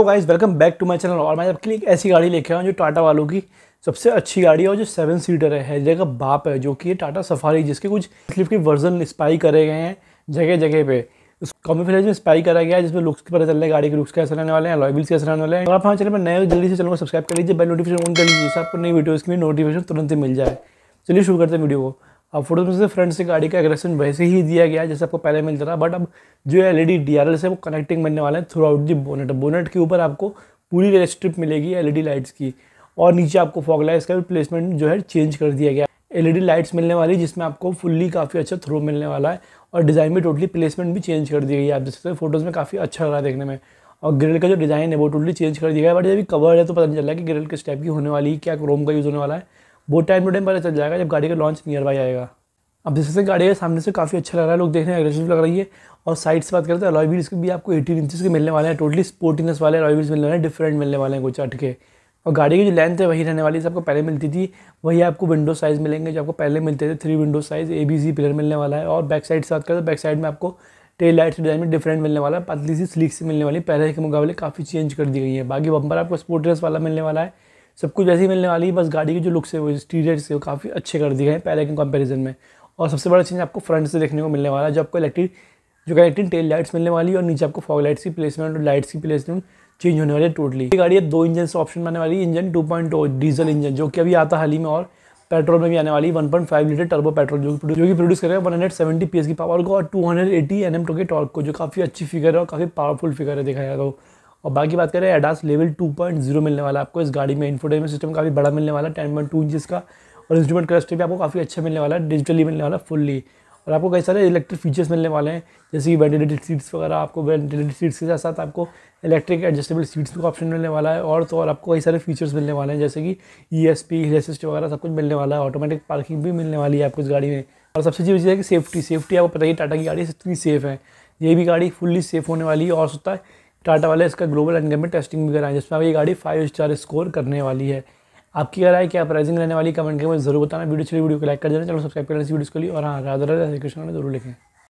तो guys welcome back to my channel और मैं आपके लिए एक ऐसी गाड़ी लेके आया हूँ जो टाटा वालों की सबसे अच्छी गाड़ी है और जो सेवन सीटर है जगह बाप है जो कि है टाटा सफारी जिसके कुछ स्लिप के वर्जन स्पाई करे गए हैं जगह जगह पे उस कॉम्बिफिलेज में स्पाई करा गया है जिसमें लुक्स के पता चल रहा है गाड़ी के लुक्स कैसे रहने वाले हैं लॉयबिल्स कैसे रहने वाले हैं और आप हमारे चैनल पर नए जल्दी से चैनल को सब्सक्राइब कर लीजिए बेल नोटिफिकेशन ऑन कर लीजिए आपको नई वीडियो इसकी नोटिफिकेशन तुरंत ही मिल जाए चलिए शुरू करते हैं वीडियो को अब फोटोज में से फ्रंट से गाड़ी का एग्रेशन वैसे ही दिया गया है जैसे आपको पहले मिलता था बट अब जो L E D D R L से वो कनेक्टिंग बनने वाला है throughout the bonnet bonnet के ऊपर आपको पूरी स्ट्रिप मिलेगी एल ई डी लाइट्स की और नीचे आपको फॉग लाइट्स का भी प्लेसमेंट जो है चेंज कर दिया गया एल ई डी लाइट्स मिलने वाली जिसमें आपको फुल्ली काफ़ी अच्छा थ्रो मिलने वाला है और डिज़ाइन भी टोटली प्लेसमेंट भी चेंज कर दी गई है आप देख सकते फोटोज़ में काफ़ी अच्छा लग रहा है देखने में और ग्रिल का जो डिज़ाइन है वो टोटली चेंज कर दिया गया है बट जब कवर है तो पता नहीं चल रहा है कि ग्रिल किस टाइप की होने वाली है क्या क्रोम का यूज़ होने वाला है वो टाइम टू टाइम पता चल जाएगा जब गाड़ी का लॉन्च नियर बाई आएगा अब जैसे से गाड़ी है सामने से काफ़ी अच्छा लग रहा है लोग देख रहे हैं एग्रेसिव लग रही है और साइड से बात करते हैं अलॉय व्हील्स के भी आपको एटीन इंचज़ के मिलने वाले हैं टोटली स्पोर्टिनेस वाले अलॉय व्हील्स मिलने वाले हैं डिफरेंट मिलने वाले हैं कुछ अटके और गाड़ी की जो लेंथ है वही रहने वाली सबको आपको पहले मिलती थी वही आपको विंडो साइज़ मिलेंगे जो आपको पहले मिलते थे three window size A B C pillar मिलने वाला है और बैक साइड से बात करते हैं बैक साइड में आपको टेल लाइट्स डिज़ाइन में डिफरेंट मिलने वाला है पतली सी स्लीक से मिलने वाली पहले के मुकाबले काफ़ी चेंज कर दी गई है बाकी बम्पर आपको स्पोर्टलेस वाला मिलने वाला है सब कुछ वैसे ही मिलने वाली है बस गाड़ी की जो लुक्स है वो इंटीरियर्स से वो काफ़ी अच्छे कर दिए हैं पहले के कंपेरिजन में और सबसे बड़ा चीज़ आपको फ्रंट से देखने को मिलने वाला है जो आपको इलेक्ट्रिक जो इलेक्ट्रिक टेल लाइट्स मिलने वाली है और नीचे आपको फॉग लाइट्स की प्लेसमेंट और लाइट्स की प्लेसमेंट चेंज होने वाली है टोटली ये गाड़ी है दो इंजन से ऑप्शन आने वाली इंजन टू डीजल इंजन जो कि अभी आता हाल ही में और पेट्रोल में भी आने वाली 1.5 लीटर टर्बो पेट्रोल जो जो कि प्रोड्यूस करेगा 170 पीएस की पावर को और 280 एनएम टो के टॉर्क को जो काफ़ी अच्छी फिगर है और काफ़ी पावरफुल फिगर है देखा जाए तो और बाकी बात करें एडास लेवल 2.0 मिलने वाला आपको इस गाड़ी में इन्फोटेनमेंट सिस्टम काफ़ी बड़ा मिलने वाला टेन पॉइंट टू इंचज़ का और इंस्ट्रूमेंट क्लस्टर भी आपको काफ़ी अच्छा मिलने वाला है डिजिटली मिलने वाला फुल्ली और आपको कई सारे इलेक्ट्रिक फीचर्स मिलने वाले हैं जैसे कि वेंटिलेटेड सीट्स वगैरह आपको वेंटिलेटेड सीट्स के साथ साथ आपको इलेक्ट्रिक एडजस्टेबल सीट्स का ऑप्शन मिलने वाला है और तो और आपको कई सारे फीचर्स मिलने वाले हैं जैसे कि E S P hill assist वगैरह सब कुछ मिलने वाला है ऑटोमेटिक पार्किंग भी मिलने वाली है आपको इस गाड़ी में और सबसे अच्छी चीज़ है कि सेफ्टी सेफ्टी आपको पता ही टाटा की गाड़ी इतनी सेफ है ये भी गाड़ी फुल्ली सेफ होने वाली है और सोता है टाटा वाले इसका ग्लोबल एनगेमेंट टेस्टिंग भी कराएं जिसमें आपकी गाड़ी फाइव स्टार स्कोर करने वाली है आपकी राय क्या प्राइसिंग रहने वाली कमेंट के मुझे जरूर बताना वीडियो चलिए वीडियो को लाइक कर देना चलो सब्सक्राइब करें इस वीडियो को लिए और हाँ राधा राधा कृष्ण जरूर लिखें